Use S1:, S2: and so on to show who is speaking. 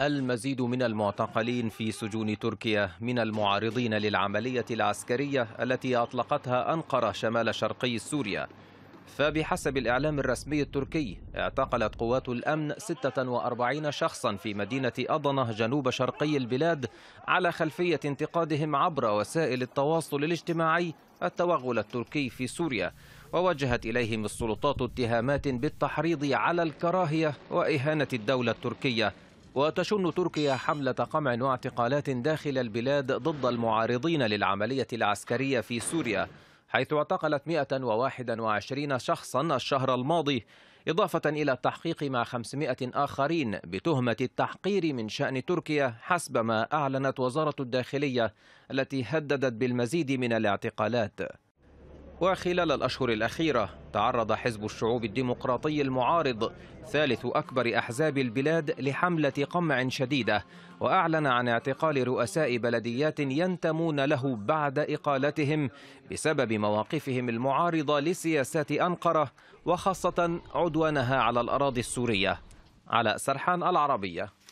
S1: المزيد من المعتقلين في سجون تركيا من المعارضين للعملية العسكرية التي أطلقتها أنقرة شمال شرقي سوريا فبحسب الإعلام الرسمي التركي اعتقلت قوات الأمن 46 شخصا في مدينة أضنة جنوب شرقي البلاد على خلفية انتقادهم عبر وسائل التواصل الاجتماعي التوغل التركي في سوريا ووجهت إليهم السلطات اتهامات بالتحريض على الكراهية وإهانة الدولة التركية وتشن تركيا حملة قمع واعتقالات داخل البلاد ضد المعارضين للعملية العسكرية في سوريا حيث اعتقلت 121 شخصا الشهر الماضي إضافة إلى التحقيق مع 500 آخرين بتهمة التحقير من شأن تركيا حسب ما أعلنت وزارة الداخلية التي هددت بالمزيد من الاعتقالات وخلال الأشهر الأخيرة تعرض حزب الشعوب الديمقراطي المعارض ثالث أكبر أحزاب البلاد لحملة قمع شديدة وأعلن عن اعتقال رؤساء بلديات ينتمون له بعد إقالتهم بسبب مواقفهم المعارضة لسياسات أنقرة وخاصة عدوانها على الأراضي السورية على سرحان العربية